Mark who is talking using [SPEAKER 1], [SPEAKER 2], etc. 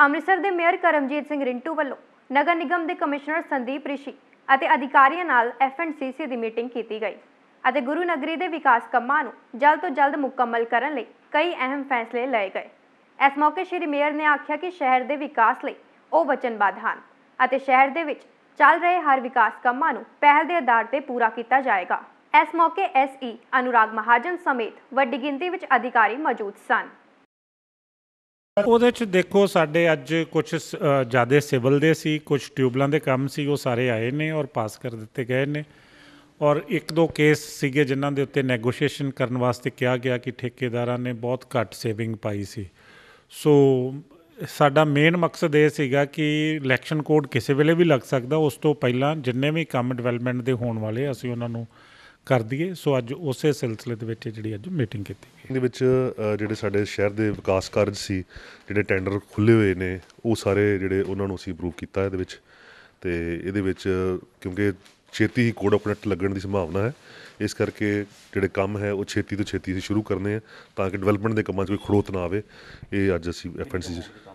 [SPEAKER 1] ਅੰਮ੍ਰਿਤਸਰ ਦੇ ਮੇਅਰ ਕਰਮਜੀਤ ਸਿੰਘ ਰਿੰਟੂ ਵੱਲੋਂ ਨਗਰ ਨਿਗਮ ਦੇ ਕਮਿਸ਼ਨਰ ਸੰਦੀਪ ਰਿਸ਼ੀ ਅਤੇ ਅਧਿਕਾਰੀਆਂ ਨਾਲ ਐਫਐਨਸੀਸੀ ਦੀ ਮੀਟਿੰਗ ਕੀਤੀ ਗਈ ਅਤੇ ਗੁਰੂ ਨਗਰੀ ਦੇ ਵਿਕਾਸ ਕੰਮਾਂ ਨੂੰ ਜਲਦ ਤੋਂ ਜਲਦ ਮੁਕੰਮਲ ਕਰਨ ਲਈ ਕਈ ਅਹਿਮ ਫੈਸਲੇ ਲਏ ਗਏ ਇਸ ਮੌਕੇ ਸ਼੍ਰੀ ਮੇਅਰ ਨੇ ਆਖਿਆ ਕਿ ਸ਼ਹਿਰ ਦੇ ਵਿਕਾਸ ਲਈ ਉਹ ਵਚਨਬੱਧ ਹਨ ਅਤੇ ਸ਼ਹਿਰ ਦੇ ਵਿੱਚ ਚੱਲ ਰਹੇ ਹਰ ਵਿਕਾਸ ਕੰਮਾਂ ਨੂੰ ਪਹਿਲ ਦੇ ਆਧਾਰ ਤੇ ਪੂਰਾ ਕੀਤਾ ਜਾਏਗਾ ਇਸ ਮੌਕੇ ਐਸਈ ਅਨੁਰਾਗ ਮਹਾਜਨ ਸਮੇਤ ਵੱਡੀ ਗਿਣਤੀ ਵਿੱਚ ਅਧਿਕਾਰੀ ਮੌਜੂਦ ਸਨ
[SPEAKER 2] ਉਹਦੇ ਚ ਦੇਖੋ ਸਾਡੇ ਅੱਜ ਕੁਝ ਜਿਆਦੇ ਸਿਵਲ ਦੇ ਸੀ ਕੁਝ ਟਿਊਬਲਾਂ ਦੇ ਕੰਮ ਸੀ ਉਹ ਸਾਰੇ ਆਏ ਨੇ ਔਰ ਪਾਸ ਕਰ ਦਿੱਤੇ ਗਏ ਨੇ ਔਰ ਇੱਕ ਦੋ ਕੇਸ ਸੀਗੇ ਜਿਨ੍ਹਾਂ ਦੇ ਉੱਤੇ ਨੈਗੋਸ਼ੀਏਸ਼ਨ ਕਰਨ ਵਾਸਤੇ ਕਿਹਾ ਗਿਆ ਕਿ ਠੇਕੇਦਾਰਾਂ ਨੇ ਬਹੁਤ ਘੱਟ ਸੇਵਿੰਗ ਪਾਈ ਸੀ ਸੋ ਸਾਡਾ ਮੇਨ ਮਕਸਦ ਇਹ ਸੀਗਾ ਕਿ ਇਲੈਕਸ਼ਨ ਕੋਡ ਕਿਸੇ ਵੇਲੇ ਵੀ ਲੱਗ ਸਕਦਾ ਉਸ ਤੋਂ ਪਹਿਲਾਂ ਜਿੰਨੇ ਵੀ ਕੰਮ ਡਿਵੈਲਪਮੈਂਟ ਦੇ ਹੋਣ ਵਾਲੇ ਅਸੀਂ ਉਹਨਾਂ ਨੂੰ ਕਰ ਦਈਏ ਸੋ ਅੱਜ ਉਸੇ ਸਿਲਸਿਲੇ ਦੇ ਵਿੱਚ ਜਿਹੜੀ ਅੱਜ ਮੀਟਿੰਗ ਕੀਤੀ
[SPEAKER 3] ਗਈ ਇਹਦੇ ਵਿੱਚ ਜਿਹੜੇ ਸਾਡੇ ਸ਼ਹਿਰ ਦੇ ਵਿਕਾਸ ਕਾਰਜ ਸੀ ਜਿਹੜੇ ਟੈਂਡਰ ਖੁੱਲੇ ਹੋਏ ਨੇ ਉਹ ਸਾਰੇ ਜਿਹੜੇ ਉਹਨਾਂ ਨੂੰ ਅਸੀਂ ਅਪਰੂਵ ਕੀਤਾ ਇਹਦੇ ਵਿੱਚ ਤੇ ਇਹਦੇ ਵਿੱਚ ਕਿਉਂਕਿ ਛੇਤੀ ਹੀ ਕੋਡ ਆਪਰੇਟ ਲੱਗਣ ਦੀ ਸੰਭਾਵਨਾ ਹੈ ਇਸ ਕਰਕੇ ਜਿਹੜੇ ਕੰਮ ਹੈ ਉਹ ਛੇਤੀ ਤੋਂ ਛੇਤੀ ਅਸੀਂ ਸ਼ੁਰੂ ਕਰਨੇ ਆ ਤਾਂ ਕਿ ਡਿਵੈਲਪਮੈਂਟ ਦੇ ਕੰਮਾਂ 'ਚ ਕੋਈ ਖੜੋਤ ਨਾ ਆਵੇ ਇਹ ਅੱਜ ਅਸੀਂ ਐਫਐਨਸੀ